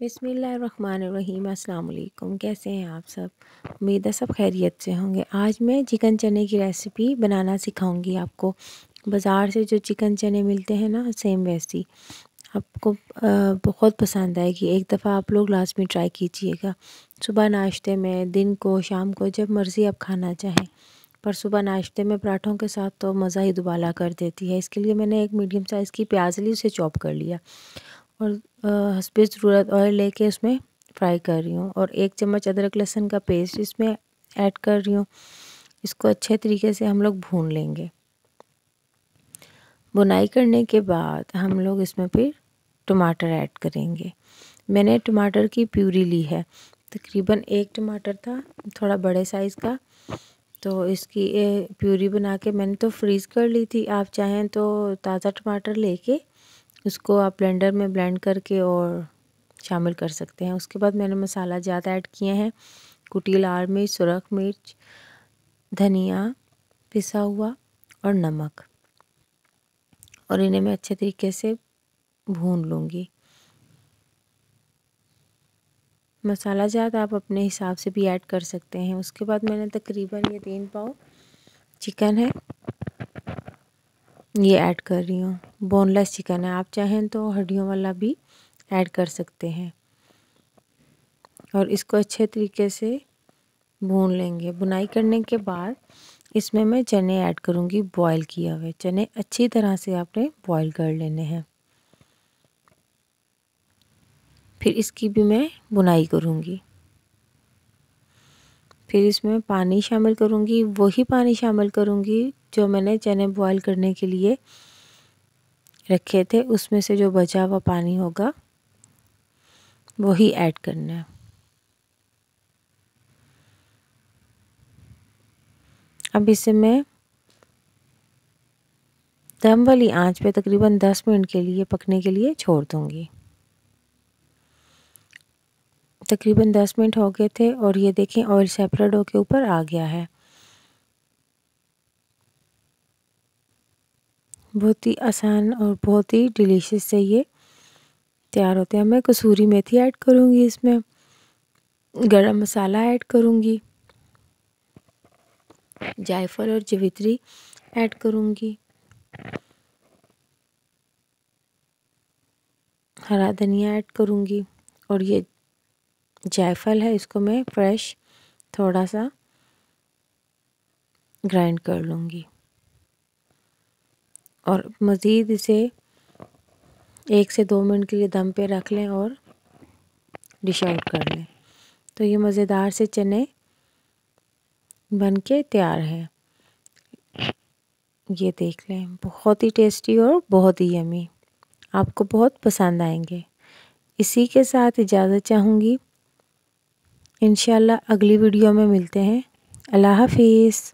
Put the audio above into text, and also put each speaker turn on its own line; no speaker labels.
बिसमीम् अल्लाम कैसे हैं आप सब उम्मीद है सब खैरियत से होंगे आज मैं चिकन चने की रेसिपी बनाना सिखाऊंगी आपको बाज़ार से जो चिकन चने मिलते हैं ना सेम वैसी आपको बहुत पसंद आएगी एक दफ़ा आप लोग लाजमी ट्राई कीजिएगा सुबह नाश्ते में दिन को शाम को जब मर्ज़ी आप खाना चाहें पर सुबह नाश्ते में पराठों के साथ तो मज़ा ही दुबाला कर देती है इसके लिए मैंने एक मीडियम साइज़ की प्याज ली उसे चॉप कर लिया और हसबे ज़रूरत ऑयल लेके उसमें फ्राई कर रही हूँ और एक चम्मच अदरक लहसुन का पेस्ट इसमें ऐड कर रही हूँ इसको अच्छे तरीके से हम लोग भून लेंगे बुनाई करने के बाद हम लोग इसमें फिर टमाटर ऐड करेंगे मैंने टमाटर की प्यूरी ली है तकरीबन एक टमाटर था थोड़ा बड़े साइज़ का तो इसकी प्यूरी बना के मैंने तो फ्रीज़ कर ली थी आप चाहें तो ताज़ा टमाटर लेके उसको आप ब्लेंडर में ब्लेंड करके और शामिल कर सकते हैं उसके बाद मैंने मसाला ज़्यादा ऐड किए हैं कुटी लाल मिर्च सुरख मिर्च धनिया पिसा हुआ और नमक और इन्हें मैं अच्छे तरीके से भून लूँगी मसाला जात आप अपने हिसाब से भी ऐड कर सकते हैं उसके बाद मैंने तकरीबन ये तीन पाव चिकन है ये ऐड कर रही हूँ बोनलेस चिकन है आप चाहें तो हड्डियों वाला भी ऐड कर सकते हैं और इसको अच्छे तरीके से भून लेंगे बुनाई करने के बाद इसमें मैं चने ऐड करूँगी बॉईल किए हुए चने अच्छी तरह से आपने बॉईल कर लेने हैं फिर इसकी भी मैं बुनाई करूँगी फिर इसमें पानी शामिल करूँगी वही पानी शामिल करूँगी जो मैंने चने बॉईल करने के लिए रखे थे उसमें से जो बचा हुआ पानी होगा वही ऐड करना है अब इसे मैं दम वाली आंच पे तकरीबन 10 मिनट के लिए पकने के लिए छोड़ दूँगी तकरीबन 10 मिनट हो गए थे और ये देखें ऑयल सेपरेट होकर ऊपर आ गया है बहुत ही आसान और बहुत ही डिलीशियस से ये तैयार होते हैं मैं कसूरी मेथी ऐड करूँगी इसमें गरम मसाला ऐड करूँगी जायफल और जवित्री ऐड करूँगी हरा धनिया ऐड करूँगी और ये जायफल है इसको मैं फ्रेश थोड़ा सा ग्राइंड कर लूँगी और मज़ीद इसे एक से दो मिनट के लिए दम पे रख लें और डिश आउट कर लें तो ये मज़ेदार से चने बन के तैयार है ये देख लें बहुत ही टेस्टी और बहुत ही यमी आपको बहुत पसंद आएंगे इसी के साथ इजाज़त चाहूँगी इन अगली वीडियो में मिलते हैं अल्लाह हाफिज़